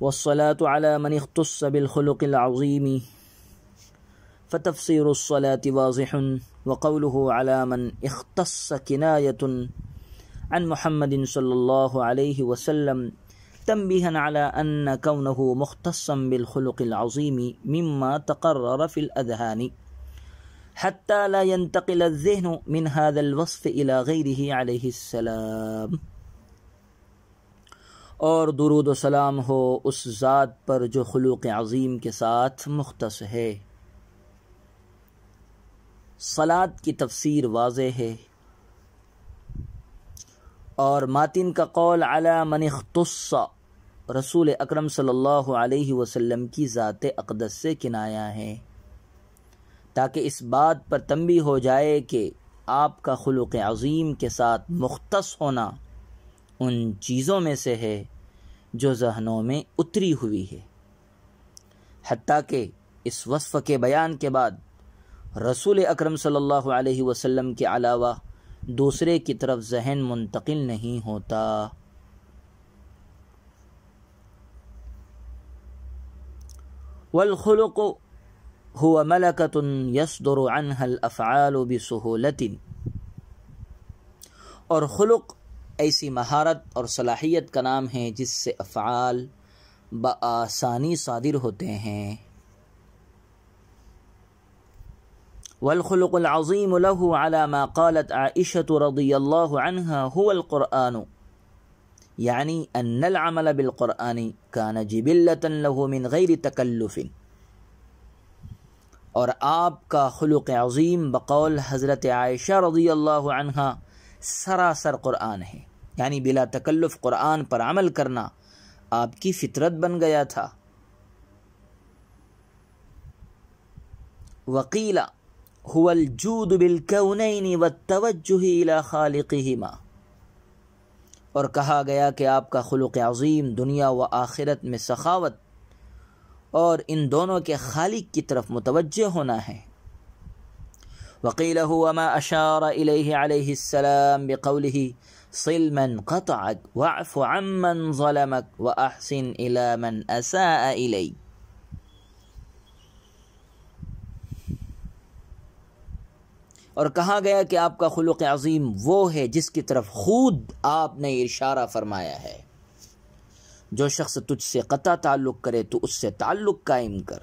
والصلاة على من اختص بالخلق العظيم فتفسير الصلاة واضح وقوله على من اختص كناية عن محمد صلى الله عليه وسلم تنبيها على أن كونه مختصا بالخلق العظيم مما تقرر في الأذهان حتى لا ينتقل الذهن من هذا الوصف إلى غيره عليه السلام اور درود و سلام ہو اس ذات پر جو خلوق عظیم کے ساتھ مختص ہے سلاد کی تفسیر واضح ہے اور ماتن کا قول علی اختص رسول اکرم صلی اللہ علیہ وسلم کی ذات اقدس سے کنایا ہے تاکہ اس بات پر تنبی ہو جائے کہ آپ کا خلوق عظیم کے ساتھ مختص ہونا ان چیزوں میں سے ہے جو ذہنوں میں اتری ہوئی ہے حتیٰ کہ اس وصف کے بیان کے بعد رسول اکرم صلی اللہ علیہ وسلم کے علاوہ دوسرے کی طرف ذہن منتقل نہیں ہوتا والخلق هو ملکت يصدر عنها الافعال بسهولة اور خلق ایسی مہارت اور صلاحیت کا نام ہے جس سے افعال بآسانی صادر ہوتے ہیں والخلق العظیم له على ما قالت عائشة رضی اللہ عنہ هو القرآن یعنی ان العمل بالقرآن کان جبلتا له من غیر تکلف اور آپ کا خلق عظیم بقول حضرت عائشہ رضی اللہ عنہ سراسر قرآن ہے یعنی بلا تکلف قرآن پر عمل کرنا آپ کی فطرت بن گیا تھا وکیلا اور کہا گیا کہ آپ کا خلوق عظیم دنیا و آخرت میں سخاوت اور ان دونوں کے خالق کی طرف متوجہ ہونا ہے وکیل ما اشار علیہ السلام بکول صل من من قطعک واعف عمن ظلمك اور کہا گیا کہ آپ کا خلق عظیم وہ ہے جس کی طرف خود آپ نے اشارہ فرمایا ہے جو شخص تجھ سے قطع تعلق کرے تو اس سے تعلق قائم کر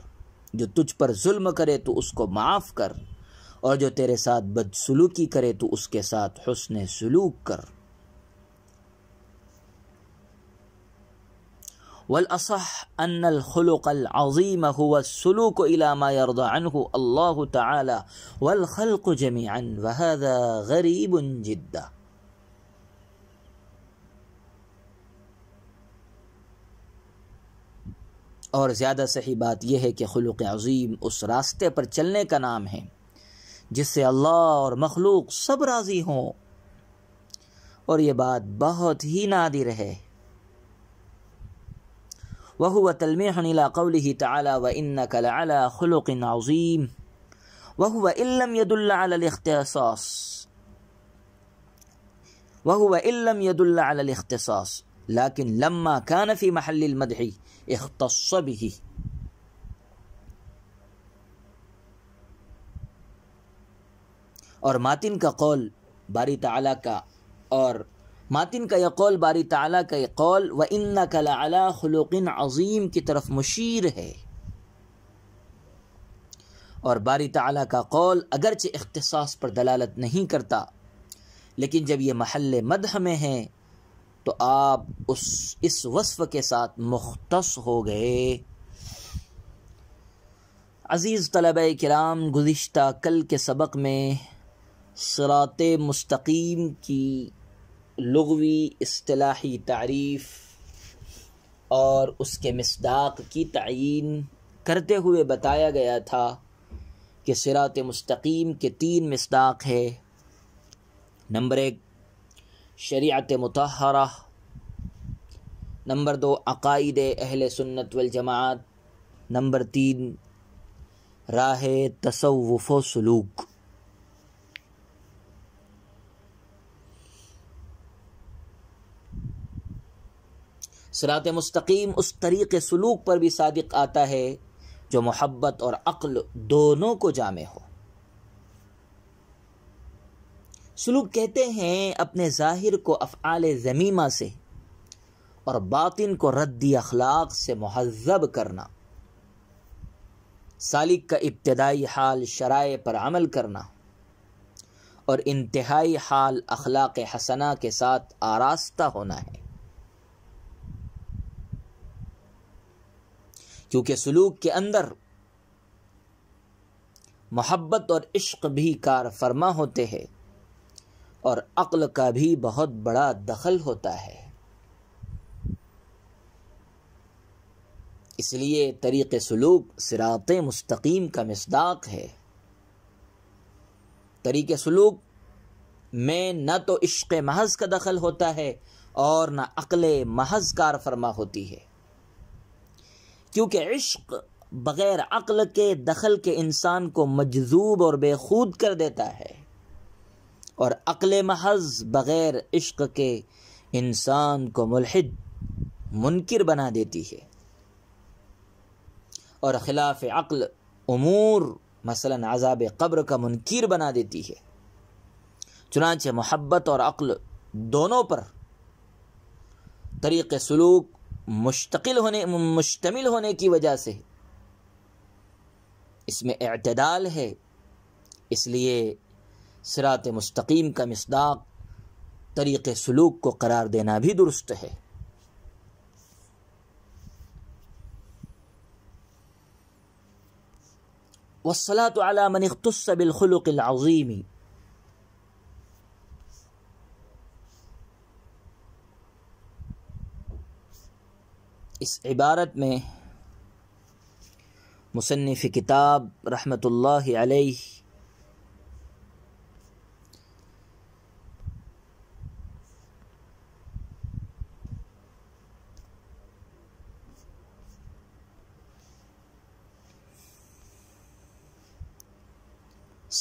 جو تجھ پر ظلم کرے تو اس کو معاف کر اور جو تیرے ساتھ بد سلوکی کرے تو اس کے ساتھ حسن سلوک کر والاصح ما يرضى العظیم الله تعالى والخلق جميعا وهذا غريب غریب اور زیادہ صحیح بات یہ ہے کہ خلق عظیم اس راستے پر چلنے کا نام ہے جس سے اللہ اور مخلوق سب راضی ہوں اور یہ بات بہت ہی نادر ہے وهو تلميح إلى قوله تعالى وإنك لعلى خلق عظيم وهو إن لم يدل على الاختصاص وهو إن لم يدل على الاختصاص لكن لما كان في محل المدح اختص به اور ماتن کا قول باری تعالی کا اور ماتن کا یہ قول باری تعالیٰ کا یہ قول و اندا کالعلیٰ خلوقن عظیم کی طرف مشیر ہے اور باری تعلیٰ کا قول اگرچہ اختصاص پر دلالت نہیں کرتا لیکن جب یہ محل مدح میں ہیں تو آپ اس اس وصف کے ساتھ مختص ہو گئے عزیز طلبہ کرام گزشتہ کل کے سبق میں سرات مستقیم کی لغوی اصطلاحی تعریف اور اس کے مصداق کی تعین کرتے ہوئے بتایا گیا تھا کہ صراط مستقیم کے تین مصداق ہے نمبر ایک شریعت متحرہ نمبر دو عقائد اہل سنت والجماعت نمبر تین راہ تصوف و سلوک صراط مستقیم اس طریق سلوک پر بھی صادق آتا ہے جو محبت اور عقل دونوں کو جامع ہو سلوک کہتے ہیں اپنے ظاہر کو افعال ضمیمہ سے اور باطن کو ردی اخلاق سے مہذب کرنا سالک کا ابتدائی حال شرائع پر عمل کرنا اور انتہائی حال اخلاق حسنہ کے ساتھ آراستہ ہونا ہے کیونکہ سلوک کے اندر محبت اور عشق بھی کار فرما ہوتے ہیں اور عقل کا بھی بہت بڑا دخل ہوتا ہے اس لیے طریق سلوک سراعت مستقیم کا مصداق ہے طریق سلوک میں نہ تو عشق محض کا دخل ہوتا ہے اور نہ عقل محض کار فرما ہوتی ہے کیونکہ عشق بغیر عقل کے دخل کے انسان کو مجذوب اور بے خود کر دیتا ہے اور عقل محض بغیر عشق کے انسان کو ملحد منکر بنا دیتی ہے اور خلاف عقل امور مثلا عذاب قبر کا منکر بنا دیتی ہے چنانچہ محبت اور عقل دونوں پر طریق سلوک مشتقل ہونے مشتمل ہونے کی وجہ سے اس میں اعتدال ہے اس لیے سرات مستقیم کا مصداق طریق سلوک کو قرار دینا بھی درست ہے وسلّ من اختص بالخلق العظیمی اس عبارت میں مصنف کتاب رحمۃ اللہ علیہ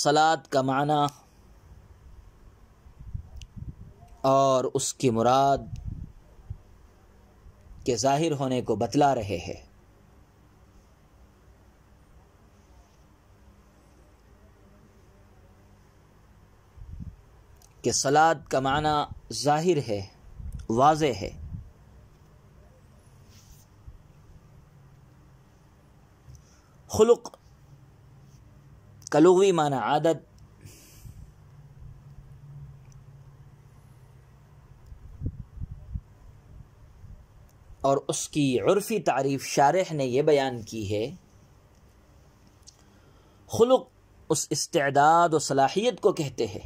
سلاد کا معنی اور اس کی مراد کے ظاہر ہونے کو بتلا رہے ہیں کہ سلاد کا معنی ظاہر ہے واضح ہے خلق کلوی معنی عادت اور اس کی عرفی تعریف شارح نے یہ بیان کی ہے خلق اس استعداد و صلاحیت کو کہتے ہیں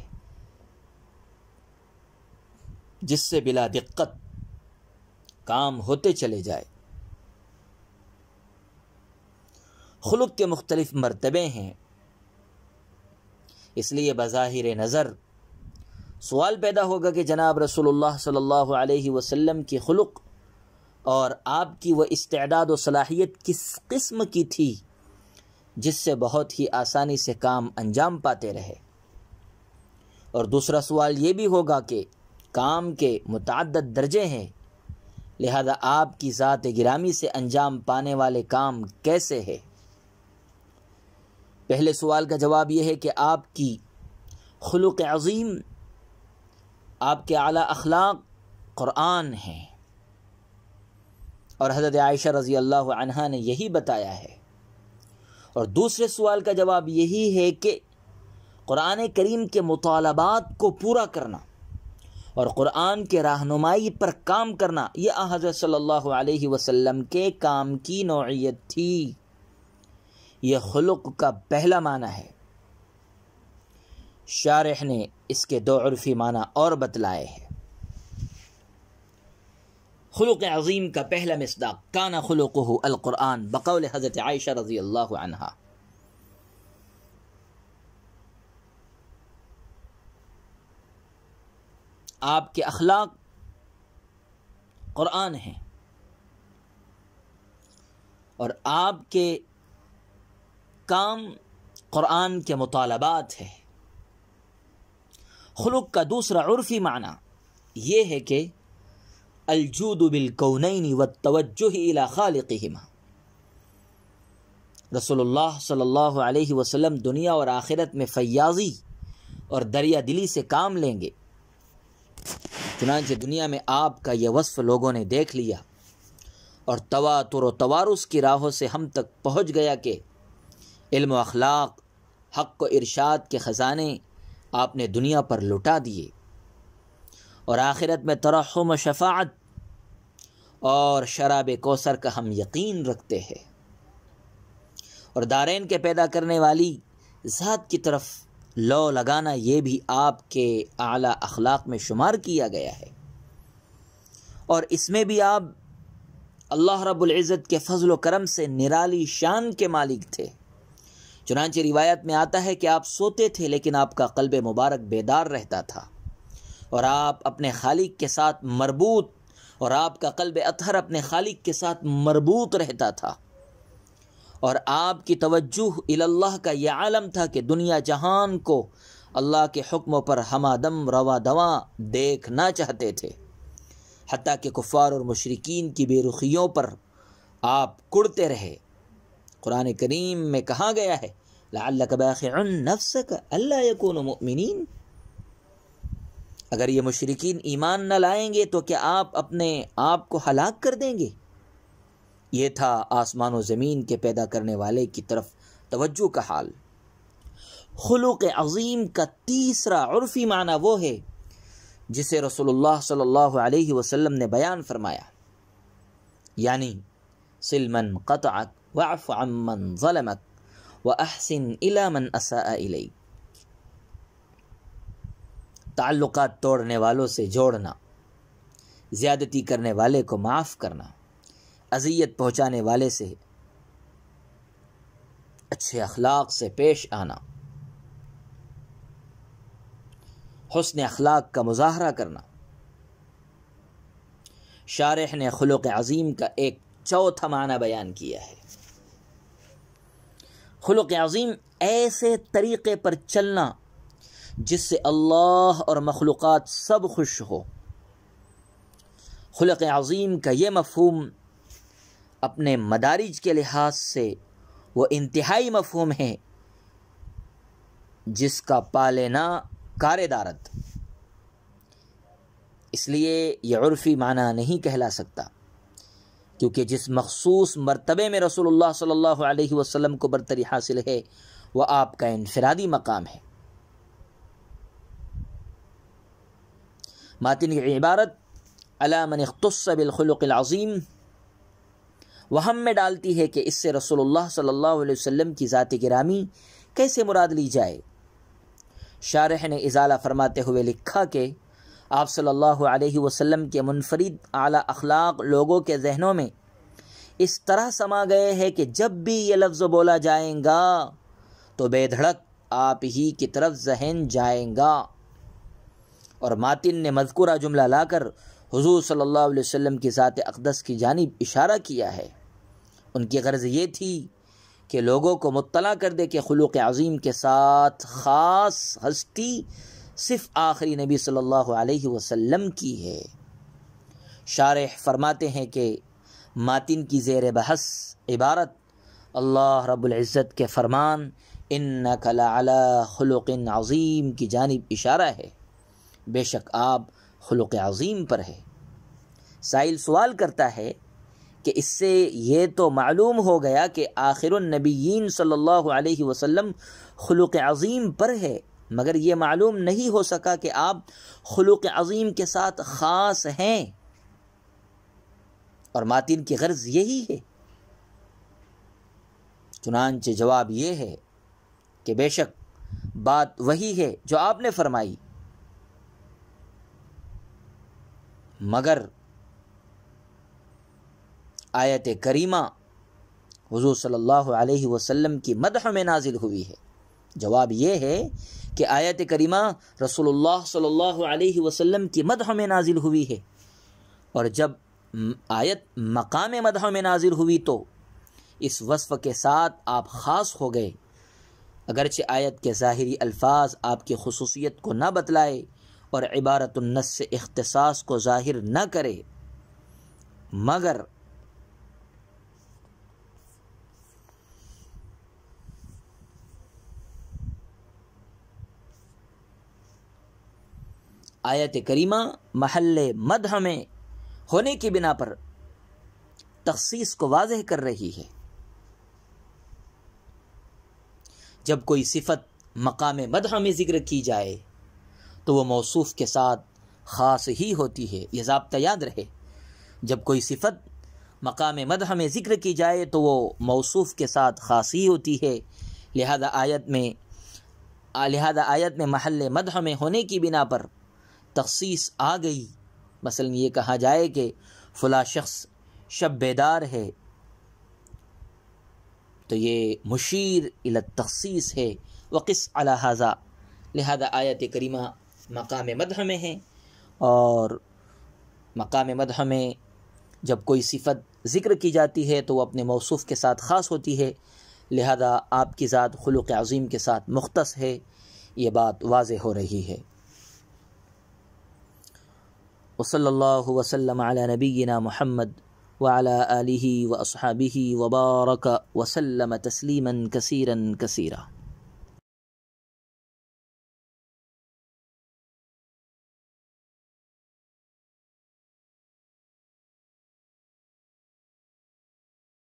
جس سے بلا دقت کام ہوتے چلے جائے خلق کے مختلف مرتبے ہیں اس لیے بظاہر نظر سوال پیدا ہوگا کہ جناب رسول اللہ صلی اللہ علیہ وسلم کی خلق اور آپ کی وہ استعداد و صلاحیت کس قسم کی تھی جس سے بہت ہی آسانی سے کام انجام پاتے رہے اور دوسرا سوال یہ بھی ہوگا کہ کام کے متعدد درجے ہیں لہذا آپ کی ذات گرامی سے انجام پانے والے کام کیسے ہے پہلے سوال کا جواب یہ ہے کہ آپ کی خلق عظیم آپ کے اعلیٰ اخلاق قرآن ہیں اور حضرت عائشہ رضی اللہ عنہ نے یہی بتایا ہے اور دوسرے سوال کا جواب یہی ہے کہ قرآن کریم کے مطالبات کو پورا کرنا اور قرآن کے رہنمائی پر کام کرنا یہ حضرت صلی اللہ علیہ وسلم کے کام کی نوعیت تھی یہ خلق کا پہلا معنی ہے شارح نے اس کے دو عرفی معنی اور بتلائے ہیں خلوق عظیم کا پہلا مصداق کانا خلو القرآن بقول حضرت عائشہ رضی اللہ عنہا آپ کے اخلاق قرآن ہیں اور آپ کے کام قرآن کے مطالبات ہے خلق کا دوسرا عرفی معنی یہ ہے کہ الجود بالکونین والتوجہ الی خالقہما رسول اللہ صلی اللہ علیہ وسلم دنیا اور آخرت میں فیاضی اور دریا دلی سے کام لیں گے چنانچہ دنیا میں آپ کا یہ وصف لوگوں نے دیکھ لیا اور تواتر و توارس کی راہوں سے ہم تک پہنچ گیا کہ علم و اخلاق حق و ارشاد کے خزانے آپ نے دنیا پر لٹا دیے اور آخرت میں ترحم و شفاعت اور شراب کوثر کا ہم یقین رکھتے ہیں اور دارین کے پیدا کرنے والی ذات کی طرف لو لگانا یہ بھی آپ کے اعلیٰ اخلاق میں شمار کیا گیا ہے اور اس میں بھی آپ اللہ رب العزت کے فضل و کرم سے نرالی شان کے مالک تھے چنانچہ روایت میں آتا ہے کہ آپ سوتے تھے لیکن آپ کا قلب مبارک بیدار رہتا تھا اور آپ اپنے خالق کے ساتھ مربوط اور آپ کا قلب اطہر اپنے خالق کے ساتھ مربوط رہتا تھا اور آپ کی توجہ اللہ کا یہ عالم تھا کہ دنیا جہان کو اللہ کے حکم پر ہمادم دم روا دواں دیکھنا چاہتے تھے حتیٰ کہ کفار اور مشرقین کی بے رخیوں پر آپ کڑتے رہے قرآن کریم میں کہا گیا ہے اللہ کون مبنین اگر یہ مشرقین ایمان نہ لائیں گے تو کیا آپ اپنے آپ کو ہلاک کر دیں گے یہ تھا آسمان و زمین کے پیدا کرنے والے کی طرف توجہ کا حال خلوق عظیم کا تیسرا عرفی معنی وہ ہے جسے رسول اللہ صلی اللہ علیہ وسلم نے بیان فرمایا یعنی سلمن قطعت وعف عمن ظلمت و احسن الیک تعلقات توڑنے والوں سے جوڑنا زیادتی کرنے والے کو معاف کرنا اذیت پہنچانے والے سے اچھے اخلاق سے پیش آنا حسن اخلاق کا مظاہرہ کرنا شارح نے خلق عظیم کا ایک چوتھا معنی بیان کیا ہے خلق عظیم ایسے طریقے پر چلنا جس سے اللہ اور مخلوقات سب خوش ہو خلق عظیم کا یہ مفہوم اپنے مدارج کے لحاظ سے وہ انتہائی مفہوم ہے جس کا پالنا کار دارت اس لیے یہ عرفی معنی نہیں کہلا سکتا کیونکہ جس مخصوص مرتبے میں رسول اللہ صلی اللہ علیہ وسلم کو برتری حاصل ہے وہ آپ کا انفرادی مقام ہے ماتن کی عبارت علامن اختص بالخلق العظیم وہم میں ڈالتی ہے کہ اس سے رسول اللہ صلی اللہ علیہ وسلم کی ذات گرامی کیسے مراد لی جائے شارح نے اضالہ فرماتے ہوئے لکھا کہ آپ صلی اللہ علیہ وسلم کے منفرد اعلیٰ اخلاق لوگوں کے ذہنوں میں اس طرح سما گئے ہے کہ جب بھی یہ لفظ بولا جائیں گا تو بے دھڑک آپ ہی کی طرف ذہن جائیں گا اور ماتن نے مذکورہ جملہ لا کر حضور صلی اللہ علیہ وسلم کی ذات اقدس کی جانب اشارہ کیا ہے ان کی غرض یہ تھی کہ لوگوں کو مطلع کر دے کہ خلوق عظیم کے ساتھ خاص ہستی صرف آخری نبی صلی اللہ علیہ وسلم کی ہے شارح فرماتے ہیں کہ ماتن کی زیر بحث عبارت اللہ رب العزت کے فرمان ان نقل خلق عظیم کی جانب اشارہ ہے بے شک آپ خلق عظیم پر ہے سائل سوال کرتا ہے کہ اس سے یہ تو معلوم ہو گیا کہ آخر النبیین صلی اللہ علیہ وسلم خلق عظیم پر ہے مگر یہ معلوم نہیں ہو سکا کہ آپ خلوق عظیم کے ساتھ خاص ہیں اور ماتین کی غرض یہی ہے چنانچہ جواب یہ ہے کہ بے شک بات وہی ہے جو آپ نے فرمائی مگر آیت کریمہ حضور صلی اللہ علیہ وسلم کی مدح میں نازل ہوئی ہے جواب یہ ہے کہ آیت کریمہ رسول اللہ صلی اللہ علیہ وسلم کی مدح میں نازل ہوئی ہے اور جب آیت مقام مدح میں نازل ہوئی تو اس وصف کے ساتھ آپ خاص ہو گئے اگرچہ آیت کے ظاہری الفاظ آپ کی خصوصیت کو نہ بتلائے عبارت النس اختصاص کو ظاہر نہ کرے مگر آیت کریمہ محل مدح میں ہونے کی بنا پر تخصیص کو واضح کر رہی ہے جب کوئی صفت مقام مدح میں ذکر کی جائے تو وہ موصوف کے ساتھ خاص ہی ہوتی ہے یہ ضابطہ یاد رہے جب کوئی صفت مقام مدح میں ذکر کی جائے تو وہ موصوف کے ساتھ خاص ہی ہوتی ہے لہذا آیت میں لہذا آیت میں محل مدح میں ہونے کی بنا پر تخصیص آ گئی مثلا یہ کہا جائے کہ فلاں شخص شب بیدار ہے تو یہ مشیر علت تخصیص ہے وقص الحاظہ لہذا آیت کریمہ مقام مدح میں ہیں اور مقام مدح میں جب کوئی صفت ذکر کی جاتی ہے تو وہ اپنے موصوف کے ساتھ خاص ہوتی ہے لہذا آپ کی ذات خلق عظیم کے ساتھ مختص ہے یہ بات واضح ہو رہی ہے وصلی اللہ وسلم علی نبینا محمد وعلى آله وأصحابه وبارك وسلم تسليما كثيرا كثيرا